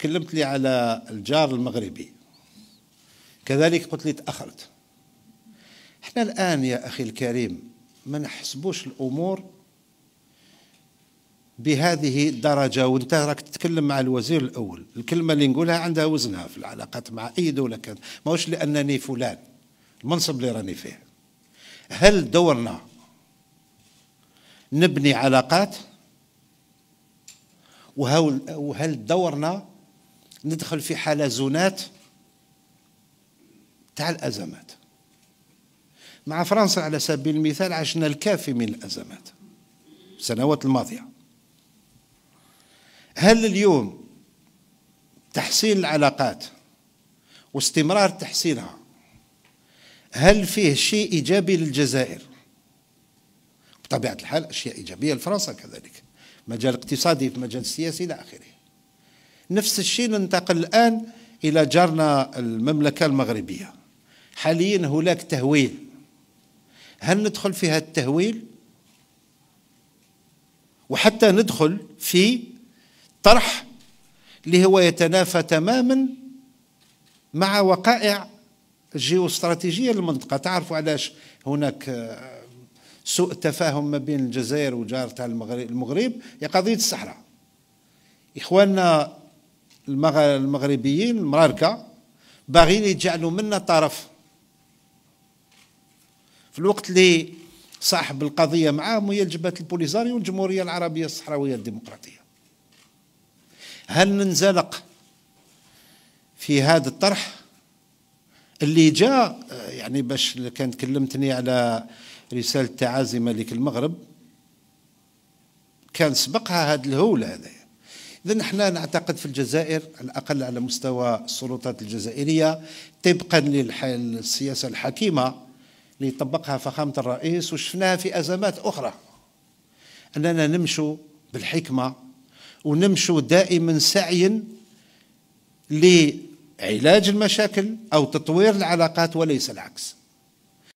تكلمت لي على الجار المغربي كذلك قلت لي تأخرت احنا الآن يا أخي الكريم ما نحسبوش الأمور بهذه الدرجة وانت راك تتكلم مع الوزير الأول الكلمة اللي نقولها عندها وزنها في العلاقات مع أي دولة كانت ماهوش لأنني فلان المنصب اللي راني فيه هل دورنا نبني علاقات وهل دورنا ندخل في حلزونات تاع الأزمات مع فرنسا على سبيل المثال عشنا الكافي من الأزمات السنوات الماضية هل اليوم تحسين العلاقات واستمرار تحسينها هل فيه شيء إيجابي للجزائر بطبيعة الحال أشياء إيجابية لفرنسا كذلك مجال اقتصادي في مجال سياسي إلى آخره نفس الشيء ننتقل الآن إلى جارنا المملكة المغربية حاليا هناك تهويل هل ندخل في هذا التهويل وحتى ندخل في طرح اللي هو يتنافى تماما مع وقائع الجيوستراتيجية للمنطقة تعرفوا علاش هناك سوء تفاهم ما بين الجزائر وجارتها المغرب هي قضية الصحراء إخواننا المغربيين المراركه باغيين يجعلوا منا طرف في الوقت اللي صاحب القضيه معاهم هي الجبهه البوليزاريو والجمهوريه العربيه الصحراويه الديمقراطيه هل ننزلق في هذا الطرح اللي جاء يعني باش كان كلمتني على رساله تعازي ملك المغرب كان سبقها هذا الهول هذا إذا نحن نعتقد في الجزائر على الأقل على مستوى السلطات الجزائرية طبقا للسياسة الحكيمة اللي طبقها فخامة الرئيس وشفناها في أزمات أخرى أننا نمشوا بالحكمة ونمشوا دائما سعيا لعلاج المشاكل أو تطوير العلاقات وليس العكس